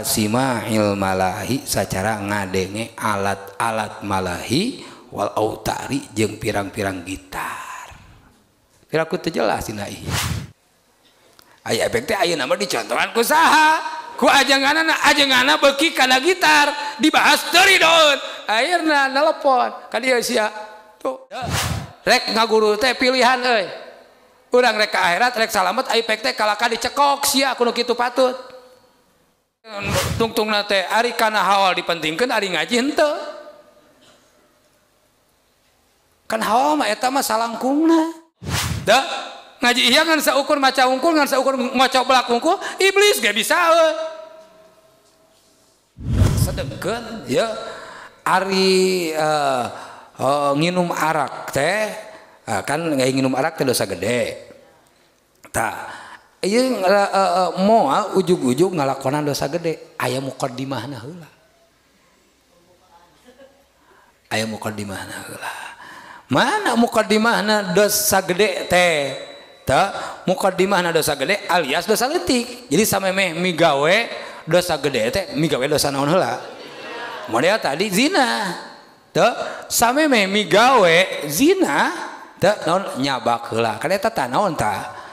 simahil Malhi secara ngadenge alat-alat malahi Walautari jeung pirang-pirang gitarkulasai diconto usahang karena gitar dibahas dari airponguru teh pilihan kurang re airt rek salamet kalaka dicekok si aku begitu patut tungtung nate Ari karena hawal dipentingkan Ari ngaji ente. kan hawal mah eta mah salangkungna da ngaji iya ngan saukur maca ungkul ngan saukur maca belak ungkul iblis gak bisa Sedekat ya Ari uh, uh, nginum arak teh uh, kan nggak nginum arak teh dosa gede tak Eh, eh, mua ujug-ujug ngalakkonan dosa gede ayam muka di mana ayam muka di mana mana muka dimana dosa gede teh muka di mana dosa gede alias dosa getik jadi sampaiwe dosa gede teh dosa tadi zinawe zina nyabala naon ta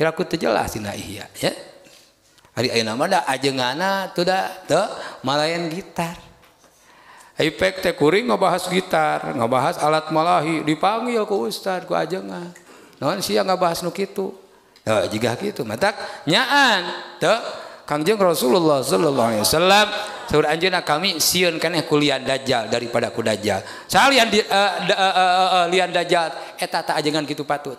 aku teu jelas dina ihya ya. Ari nama dah aja ngana tuh dah teu malayan gitar. Ipek teh kuring ngebahas gitar, ngobahas alat malahi, dipanggil ku ustad ku ajengan. sih sia ngebahas nuk itu Nah, jika gitu, matak nyaan teu Kangjeng Rasulullah sallallahu alaihi wasallam saudara anjena kami kan eh kuliah dajal daripada ku dajjal. Salian di, uh, da, uh, uh, uh, lian dajjal eta eh, tak ajengan gitu patut.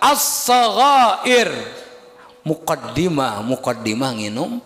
as-saghair muqaddimah muqaddimah nginum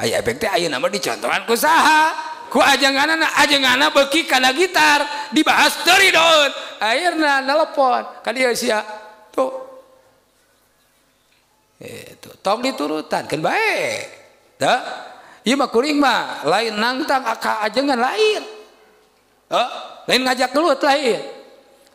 aya efek teh ayeuna mah dicontohan ku saha ku ajanganna ajanganna beuki kana gitar dibahas teri daun akhirna nelpon kali dieu sia tuh itu eh, tong diturutan kan baik tah ieu iya mah kuring mah lain nangtang aka ajengan lain eh lain ngajak gelut lain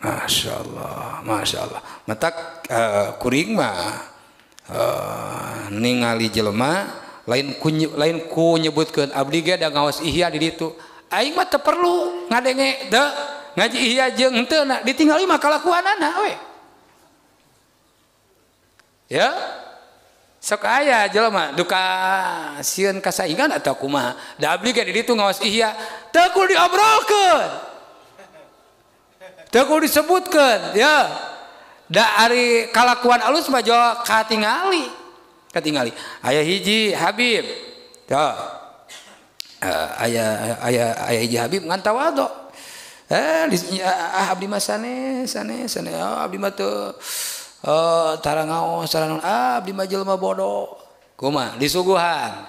Masya Allah, Masya Allah. Mata uh, eh, kuring mah uh, ningali jelma lain ku lain ku nyebutkan abdi ge ngawas ihya di ditu. Aing mah teu perlu ngadenge de ngaji ihya jeung henteu na ditinggali mah kalakuanana we. Ya. Sok aya jelema duka sieun kasaingan atau kumaha. Da abdi ge di ditu ngawas ihya teu kudu diobrolkeun. Tegu disebutkan ya dari kalakuan alus maju katingali katingali ayah hiji Habib eh, ya ayah ayah ayah hiji Habib ngantau eh ya, ah, abdi masane sane sane oh, abdi matu oh, eh, tarangau ngaos ah, abdi ma bodoh kuma disuguhan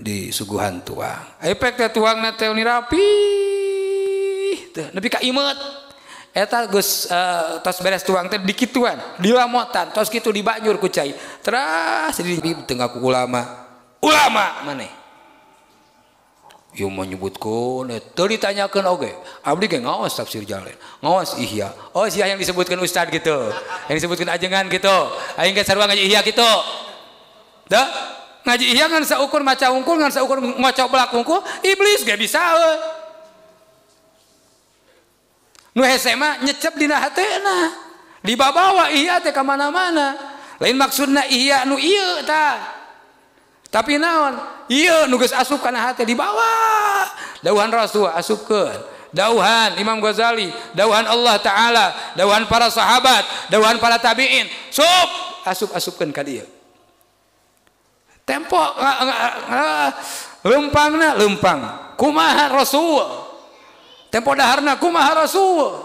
di suguhan tuang efek tuang nateuni rapi gitu nepi ka imut eta eh, gus uh, tos beres tuang teh dikituan dilamotan tos kitu dibanjur ku cai teras di tengah ku ulama ulama mana? ieu menyebutku, nyebutkeun eh, tanyakan oke. Okay. abdi kayak ngawas tafsir jalan, ngawas ihya oh siapa yang disebutkan ustad gitu yang disebutkan ajengan gitu aing ge sarua ngaji ihya gitu dah ngaji ihya ngan seukur maca ungkul, ngan seukur ngocok belak unggul iblis gak bisa tinggal SMA nye dihati dibawa iya Te mana-mana lain maksud na iya nu tapi naon nugas ashati diba dawan Raul asup ke dauhan Imam Ghazali dauhan Allah ta'ala dawan para sahabat dawan para tabiin sop asup-asupkan ka dia tempo lumppang Lupang kuma Rasulullah punya padahanaku ma rasul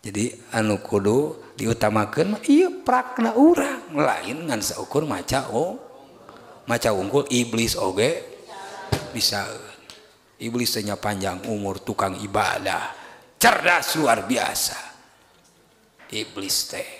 jadi anuukudu diutamakan ia prana orang lain ngansaukur maca macagul iblisge bisa iblis senya panjang umur tukang ibadah cerdas luarar biasa iblis tehs